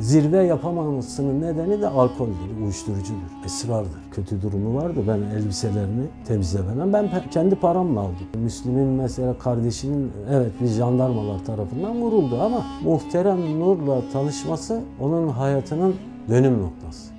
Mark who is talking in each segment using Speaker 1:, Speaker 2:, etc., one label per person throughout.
Speaker 1: Zirve yapamamasının nedeni de alkoldür, uyuşturucudur, esrardır. Kötü durumu vardı. Ben elbiselerini temizlemeden ben kendi paramla aldım. Müslüm'ün mesela kardeşinin evet bir jandarmalar tarafından vuruldu ama muhterem Nur'la tanışması onun hayatının dönüm noktası.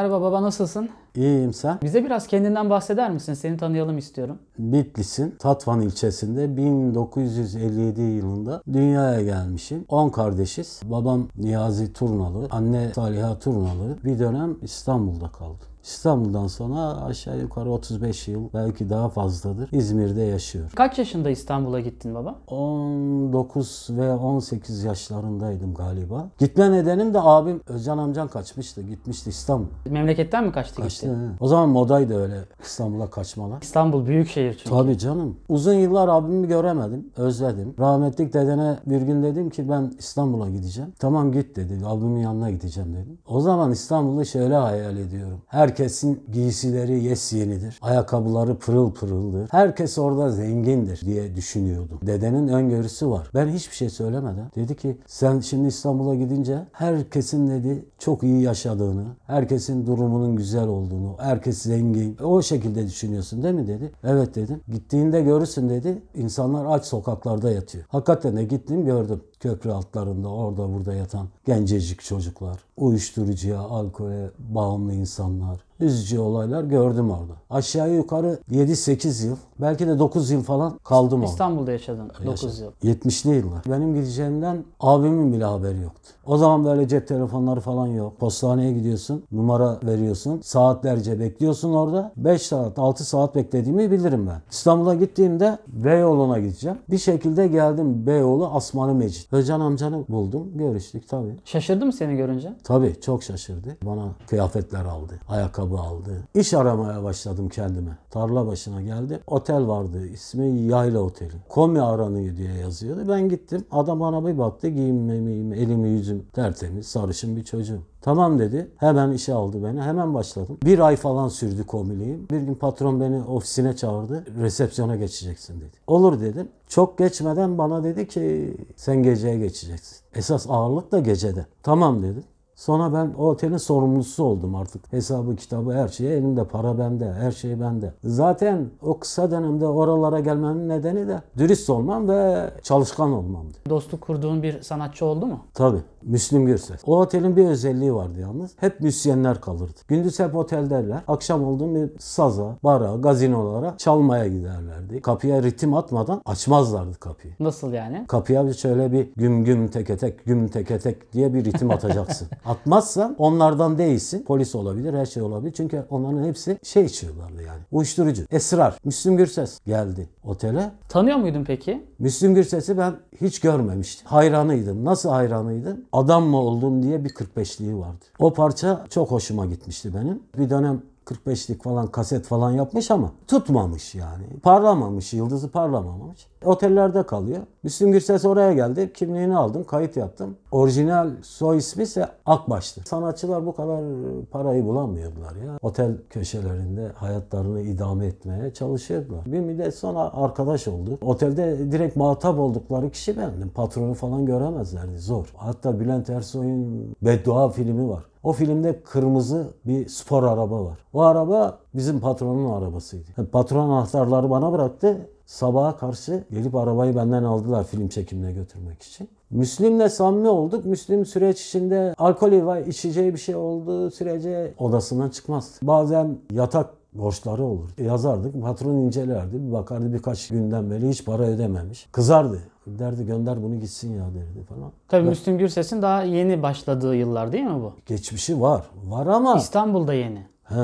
Speaker 2: Merhaba baba nasılsın? İyiyim sen. Bize biraz kendinden bahseder misin? Seni tanıyalım istiyorum.
Speaker 1: Bitlis'in Tatvan ilçesinde 1957 yılında dünyaya gelmişim. 10 kardeşiz. Babam Niyazi Turnalı, anne Saliha Turnalı. Bir dönem İstanbul'da kaldı. İstanbul'dan sonra aşağı yukarı 35
Speaker 2: yıl belki daha
Speaker 1: fazladır İzmir'de yaşıyor.
Speaker 2: Kaç yaşında İstanbul'a gittin baba? 19
Speaker 1: ve 18 yaşlarındaydım galiba. Gitme nedenim de abim Özcan amcan kaçmıştı. Gitmişti İstanbul.
Speaker 2: Memleketten mi kaçtı, kaçtı gitti? He.
Speaker 1: O zaman modaydı öyle İstanbul'a
Speaker 2: kaçmalar. İstanbul büyük şehir çünkü. Tabii canım.
Speaker 1: Uzun yıllar abimi göremedim. Özledim. Rahmetlik dedene bir gün dedim ki ben İstanbul'a gideceğim. Tamam git dedi. Abimin yanına gideceğim dedim. O zaman İstanbul'u şöyle hayal ediyorum. Her Herkesin giysileri yes yenidir. Ayakkabıları pırıl pırıldır. Herkes orada zengindir diye düşünüyordum. Dedenin öngörüsü var. Ben hiçbir şey söylemeden dedi ki sen şimdi İstanbul'a gidince herkesin dedi çok iyi yaşadığını, herkesin durumunun güzel olduğunu, herkes zengin. o şekilde düşünüyorsun değil mi dedi. Evet dedim. Gittiğinde görürsün dedi. İnsanlar aç sokaklarda yatıyor. Hakikaten de gittim gördüm köprü altlarında orada burada yatan gencecik çocuklar, uyuşturucuya, alkole bağımlı insanlar, Üzücü olaylar gördüm orada. Aşağı yukarı 7-8 yıl belki de 9 yıl falan kaldım orada. İstanbul'da yaşadın 9 yıl. 70'li yıllar. Benim gideceğimden abimin bile haberi yoktu. O zaman böyle cep telefonları falan yok. Postaneye gidiyorsun, numara veriyorsun. Saatlerce bekliyorsun orada. 5 saat, 6 saat beklediğimi bilirim ben. İstanbul'a gittiğimde Beyoğlu'na gideceğim. Bir şekilde geldim Beyoğlu Asmanı Mecit. Özcan amcanı buldum. Görüştük tabii.
Speaker 2: Şaşırdı mı seni görünce?
Speaker 1: Tabii çok şaşırdı. Bana kıyafetler aldı. Ayakkabı kitabı aldı. İş aramaya başladım kendime. Tarla başına geldi. Otel vardı. İsmi Yayla Oteli. Komi aranıyor diye yazıyordu. Ben gittim. Adam bana bir baktı. Giyinmemeyim. Elimi yüzüm tertemiz. Sarışın bir çocuğum. Tamam dedi. Hemen işe aldı beni. Hemen başladım. Bir ay falan sürdü komiliğim. Bir gün patron beni ofisine çağırdı. Resepsiyona geçeceksin dedi. Olur dedim. Çok geçmeden bana dedi ki sen geceye geçeceksin. Esas ağırlık da gecede. Tamam dedim. Sonra ben o otelin sorumlusu oldum artık. Hesabı, kitabı, her şeyi elimde, para bende, her şey bende.
Speaker 2: Zaten o kısa dönemde oralara gelmemin nedeni de
Speaker 1: dürüst olmam ve çalışkan olmamdı.
Speaker 2: Dostluk kurduğun bir sanatçı oldu mu?
Speaker 1: Tabii. Müslüm Gürses. O otelin bir özelliği vardı yalnız. Hep müzisyenler kalırdı. Gündüz hep otellerle. Akşam oldu bir saza, bara, gazinolara çalmaya giderlerdi. Kapıya ritim atmadan açmazlardı kapıyı.
Speaker 2: Nasıl yani?
Speaker 1: Kapıya şöyle bir güm güm teke tek güm teke diye bir ritim atacaksın. atmazsan onlardan değilsin. Polis olabilir, her şey olabilir. Çünkü onların hepsi şey içiyorlardı yani. Uyuşturucu, esrar. Müslüm Gürses geldi otele.
Speaker 2: Tanıyor muydun peki?
Speaker 1: Müslüm Gürses'i ben hiç görmemiştim. Hayranıydım. Nasıl hayranıydım? Adam mı oldum diye bir 45'liği vardı. O parça çok hoşuma gitmişti benim. Bir dönem 45'lik falan kaset falan yapmış ama tutmamış yani. Parlamamış, yıldızı parlamamış. Otellerde kalıyor. Müslüm Gürses oraya geldi. Kimliğini aldım, kayıt yaptım. Orijinal soy ismi ise Akbaş'tı. Sanatçılar bu kadar e, parayı bulamıyordular ya. Otel köşelerinde hayatlarını idame etmeye çalışıyordular. Bir müddet sonra arkadaş oldu. Otelde direkt muhatap oldukları kişi bendim. Patronu falan göremezlerdi. Zor. Hatta Bülent Ersoy'un Beddua filmi var. O filmde kırmızı bir spor araba var. O araba bizim patronun arabasıydı. Yani patron anahtarları bana bıraktı. Sabaha karşı gelip arabayı benden aldılar film çekimine götürmek için. Müslüm'le samimi olduk. Müslüm süreç içinde alkol içeceği bir şey olduğu sürece odasından çıkmaz. Bazen yatak borçları olur. Yazardık, patron incelerdi. Bir bakardı birkaç günden beri hiç para ödememiş. Kızardı. Derdi gönder bunu gitsin ya derdi falan. Tabii Ve
Speaker 2: Müslüm Gürses'in daha yeni başladığı yıllar değil mi bu? Geçmişi var. Var ama... İstanbul'da yeni. He.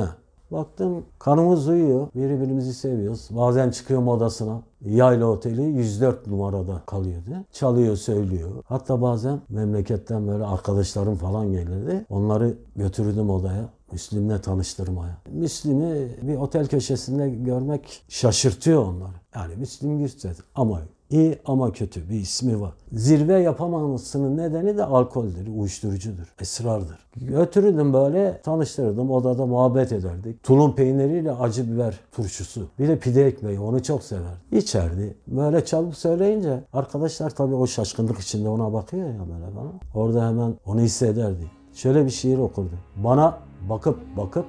Speaker 2: Baktım
Speaker 1: kanımız uyuyor. Birbirimizi seviyoruz. Bazen çıkıyorum odasına. Yayla Oteli 104 numarada kalıyordu. Çalıyor, söylüyor. Hatta bazen memleketten böyle arkadaşlarım falan gelirdi. Onları götürdüm odaya. Müslüm'le tanıştırmaya. Müslüm'ü bir otel köşesinde görmek şaşırtıyor onları. Yani Müslüm Gürses ama İyi ama kötü bir ismi var. Zirve yapamamasının nedeni de alkoldür, uyuşturucudur, esrardır. Götürürdüm böyle tanıştırdım odada muhabbet ederdik. Tulum peyniriyle acı biber turşusu. Bir de pide ekmeği onu çok sever. İçerdi. Böyle çalıp söyleyince arkadaşlar tabii o şaşkınlık içinde ona bakıyor ya böyle bana. Orada hemen onu hissederdi. Şöyle bir şiir okurdu. Bana bakıp bakıp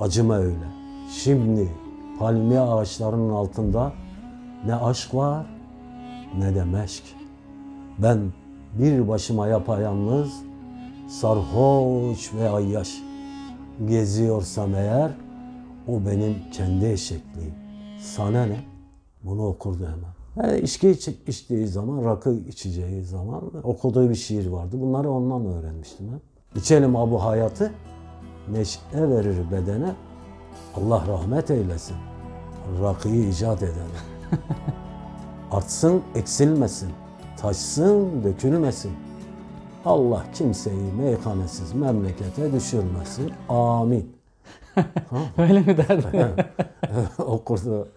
Speaker 1: acıma öyle. Şimdi palmiye ağaçlarının altında ne aşk var ne demeşk. Ben bir başıma yapayalnız, sarhoş ve ayyaş geziyorsam eğer, o benim kendi eşekliğim. Sana ne? Bunu okurdu hemen. Yani e, içki iç, içtiği zaman, rakı içeceği zaman okuduğu bir şiir vardı. Bunları ondan öğrenmiştim ben. İçelim abu hayatı, neşe verir bedene, Allah rahmet eylesin. Rakıyı icat edene. artsın, eksilmesin, taşsın, dökülmesin. Allah kimseyi meyhanesiz memlekete düşürmesin. Amin.
Speaker 2: Öyle mi derdi?
Speaker 1: okurdu.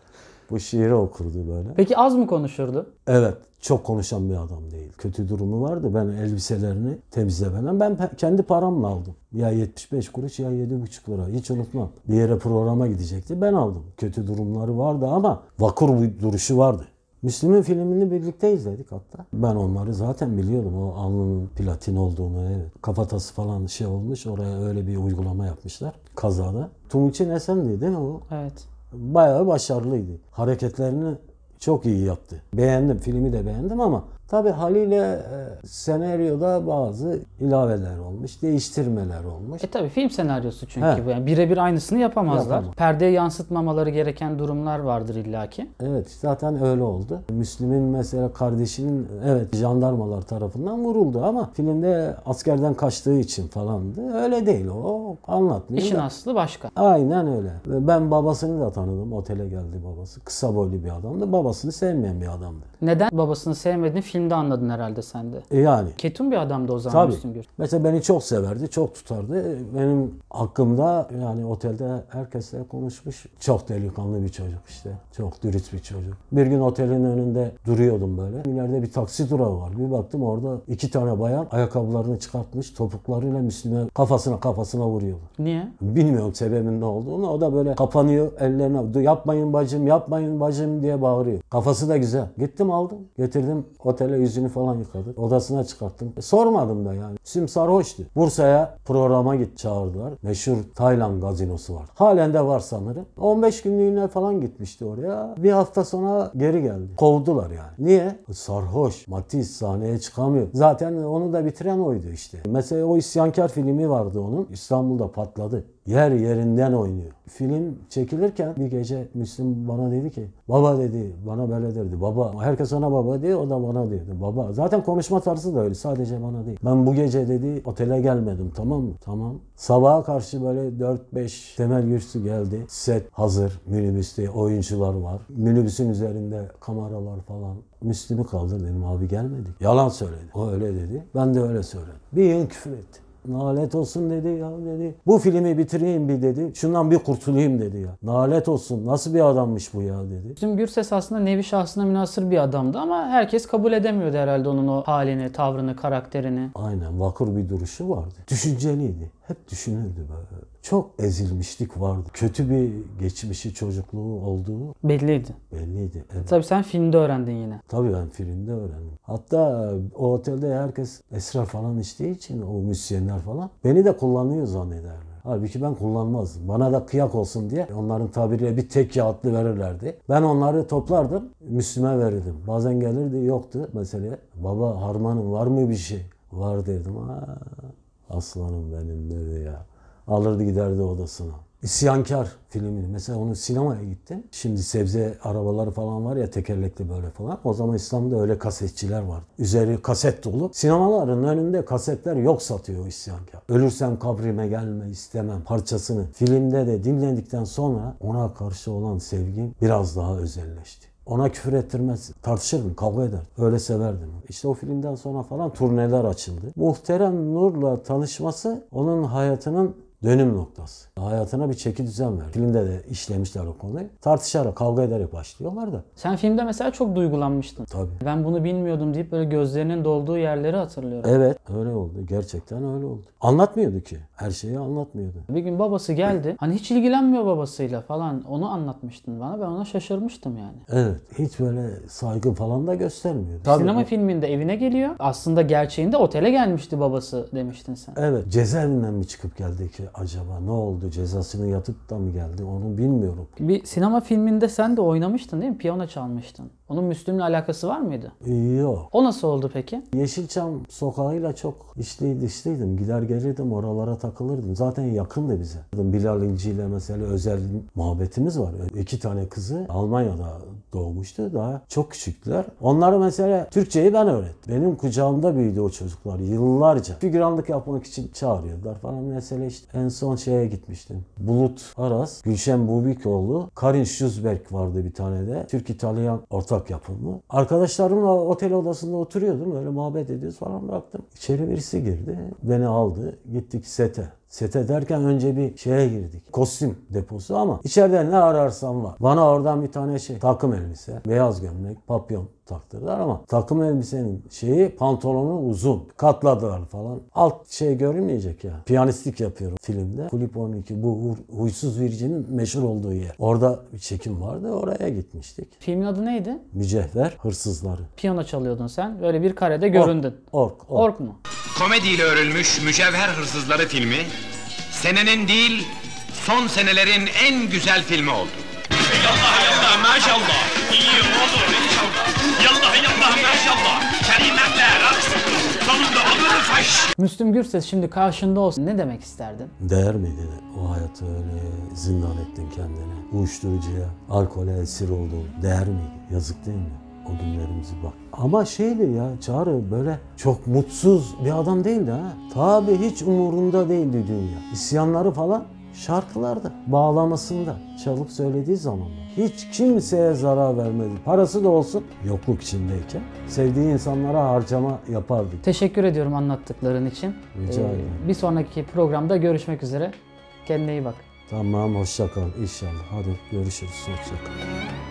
Speaker 1: Bu şiiri okurdu böyle. Peki
Speaker 2: az mı konuşurdu?
Speaker 1: Evet. Çok konuşan bir adam değil. Kötü durumu vardı. Ben elbiselerini temizlemeden ben kendi paramla aldım. Ya 75 kuruş ya 7,5 lira. Hiç unutmam. Bir yere programa gidecekti. Ben aldım. Kötü durumları vardı ama vakur bir duruşu vardı. Müslüm'ün filmini birlikte izledik hatta. Ben onları zaten biliyordum. O alnının platin olduğunu, evet. kafatası falan şey olmuş. Oraya öyle bir uygulama yapmışlar kazada. Tumuçin Esen'di değil mi o? Evet. Bayağı başarılıydı. Hareketlerini çok iyi yaptı. Beğendim, filmi de beğendim ama Tabi halile e, senaryoda bazı ilaveler olmuş, değiştirmeler
Speaker 2: olmuş. E tabi film senaryosu çünkü He. bu. Yani birebir aynısını yapamazlar. Yapamam. Perdeye yansıtmamaları gereken durumlar vardır illaki.
Speaker 1: Evet zaten öyle oldu. Müslüm'ün mesela kardeşinin evet jandarmalar tarafından vuruldu ama filmde askerden kaçtığı için falandı. Öyle değil o. Anlatmıyor. İşin da. aslı başka. Aynen öyle. Ben babasını da tanıdım. Otele geldi babası. Kısa boylu bir adamdı. Babasını sevmeyen bir adamdı.
Speaker 2: Neden babasını sevmediğini film Şimdi anladın herhalde sen de. E, yani. Ketum bir adamdı o zaman Tabii. Müslüm Gürsel. Mesela
Speaker 1: beni çok severdi, çok tutardı. E, benim hakkımda yani otelde herkesle konuşmuş. Çok delikanlı bir çocuk işte. Çok dürüst bir çocuk. Bir gün otelin önünde duruyordum böyle. İleride bir taksi durağı var. Bir baktım orada iki tane bayan ayakkabılarını çıkartmış. Topuklarıyla Müslüme kafasına kafasına vuruyor. Niye? Bilmiyorum sebebin ne olduğunu. O da böyle kapanıyor ellerine. Yapmayın bacım, yapmayın bacım diye bağırıyor. Kafası da güzel. Gittim aldım. Getirdim otel suyla yüzünü falan yıkadı. Odasına çıkarttım. E, sormadım da yani. Sim sarhoştu. Bursa'ya programa git çağırdılar. Meşhur Tayland gazinosu var. Halen de var sanırım. 15 günlüğüne falan gitmişti oraya. Bir hafta sonra geri geldi. Kovdular yani. Niye? E, sarhoş. Matiz sahneye çıkamıyor. Zaten onu da bitiren oydu işte. Mesela o isyankar filmi vardı onun. İstanbul'da patladı yer yerinden oynuyor. Film çekilirken bir gece Müslüm bana dedi ki baba dedi bana böyle derdi baba herkes ona baba diyor o da bana diyordu baba zaten konuşma tarzı da öyle sadece bana değil. Ben bu gece dedi otele gelmedim tamam mı? Tamam. Sabaha karşı böyle 4-5 temel güçlü geldi. Set hazır minibüste oyuncular var. Minibüsün üzerinde kameralar falan. Müslüm'ü kaldır dedim abi gelmedik. Yalan söyledi. O öyle dedi. Ben de öyle söyledim. Bir yıl küfür etti. Nalet olsun dedi ya dedi. Bu filmi bitireyim bir dedi. Şundan bir kurtulayım dedi ya. Nalet olsun nasıl bir adammış bu ya dedi.
Speaker 2: Şimdi Gürses aslında nevi şahsına münasır bir adamdı ama herkes kabul edemiyordu herhalde onun o halini, tavrını, karakterini.
Speaker 1: Aynen vakur bir duruşu vardı. Düşünceliydi. Hep düşünürdü böyle çok ezilmişlik vardı. Kötü bir geçmişi, çocukluğu olduğu belliydi. Belliydi.
Speaker 2: Evet. Tabii sen filmde öğrendin yine.
Speaker 1: Tabii ben filmde öğrendim. Hatta e, o otelde herkes esrar falan içtiği için o müzisyenler falan beni de kullanıyor zannederler. Halbuki ben kullanmazdım. Bana da kıyak olsun diye onların tabiriyle bir tek kağıtlı verirlerdi. Ben onları toplardım, Müslüme verirdim. Bazen gelirdi yoktu. Mesela baba harmanın var mı bir şey? Var dedim. Aa, aslanım benim dedi ya. Alırdı giderdi odasına. İsyankar filmini. Mesela onu sinemaya gittim. Şimdi sebze arabaları falan var ya tekerlekli böyle falan. O zaman İslam'da öyle kasetçiler vardı. Üzeri kaset dolu. Sinemaların önünde kasetler yok satıyor isyankar. Ölürsem kabrime gelme istemem parçasını. Filmde de dinledikten sonra ona karşı olan sevgim biraz daha özelleşti. Ona küfür ettirmez. Tartışırdım, kavga eder. Öyle severdim. İşte o filmden sonra falan turneler açıldı. Muhterem Nur'la tanışması onun hayatının dönüm noktası. Hayatına bir çeki düzen ver. Filmde de işlemişler o konuyu. Tartışarak, kavga ederek başlıyorlar da.
Speaker 2: Sen filmde mesela çok duygulanmıştın. Tabii. Ben bunu bilmiyordum deyip böyle gözlerinin dolduğu yerleri hatırlıyorum.
Speaker 1: Evet öyle oldu. Gerçekten öyle oldu. Anlatmıyordu ki. Her şeyi
Speaker 2: anlatmıyordu. Bir gün babası geldi. Hani hiç ilgilenmiyor babasıyla falan. Onu anlatmıştın bana. Ben ona şaşırmıştım yani.
Speaker 1: Evet. Hiç böyle saygı falan da göstermiyordu. Tabii. Sinema
Speaker 2: filminde evine geliyor. Aslında gerçeğinde otele gelmişti babası demiştin sen.
Speaker 1: Evet. Cezaevinden mi çıkıp geldi ki acaba ne oldu? Cezasını yatıp da mı geldi? Onu bilmiyorum.
Speaker 2: Bir sinema filminde sen de oynamıştın değil mi? Piyano çalmıştın. Onun Müslüm'le alakası var mıydı?
Speaker 1: Ee, yok.
Speaker 2: O nasıl oldu peki?
Speaker 1: Yeşilçam sokağıyla çok içli dışlıydım. Gider gelirdim oralara takılırdım. Zaten yakındı bize. Bilal İnci ile mesela özel muhabbetimiz var. İki tane kızı Almanya'da doğmuştu. Daha çok küçükler. Onlara mesela Türkçeyi ben öğrettim. Benim kucağımda büyüdü o çocuklar yıllarca. Figüranlık yapmak için çağırıyorlar falan. Mesela işte en son şeye gitmiştim. Bulut Aras, Gülşen Bubikoğlu, Karin Şüzberk vardı bir tane de. Türk-İtalyan ortak yapımı. Arkadaşlarımla otel odasında oturuyordum. Öyle muhabbet ediyoruz falan bıraktım. İçeri birisi girdi. Beni aldı. Gittik sete. Sete derken önce bir şeye girdik. Kostüm deposu ama içeride ne ararsam var. Bana oradan bir tane şey takım elbise, beyaz gömlek, papyon taktırdılar ama takım elbisenin şeyi pantolonu uzun. Katladılar falan. Alt şey görünmeyecek ya. Piyanistlik yapıyorum filmde. Kulüp 12 bu huysuz vircinin meşhur olduğu yer. Orada bir çekim vardı. Oraya gitmiştik.
Speaker 2: Filmin adı neydi?
Speaker 1: Mücevher
Speaker 2: Hırsızları. Piyano çalıyordun sen. Böyle bir karede göründün. Ork. Ork, ork. ork mu?
Speaker 1: komediyle örülmüş Mücevher Hırsızları filmi... ...senenin değil, son senelerin en güzel filmi oldu.
Speaker 2: Yallah yallah maşallah, iyi olur inşallah. Yallah yallah maşallah, kelimeler aksın. Sonunda olur faş. Müslüm Gürses şimdi karşında olsun ne demek isterdin?
Speaker 1: Değer miydi? O hayatı öyle zindan ettin kendine. Uyuşturucuya, alkole esir oldun. Değer miydi? Yazık değil mi? o günlerimizi bak. Ama şeydi ya Çağrı böyle çok mutsuz bir adam değildi ha. Tabi hiç umurunda değildi dünya. İsyanları falan şarkılarda, bağlamasında çalıp söylediği zaman hiç kimseye zarar vermedi. Parası da olsun yokluk içindeyken sevdiği insanlara harcama yapardı.
Speaker 2: Teşekkür ediyorum anlattıkların için. Rica ee, ederim. Ee, bir sonraki programda görüşmek üzere. Kendine iyi bak.
Speaker 1: Tamam hoşça kal inşallah. Hadi görüşürüz hoşça kal.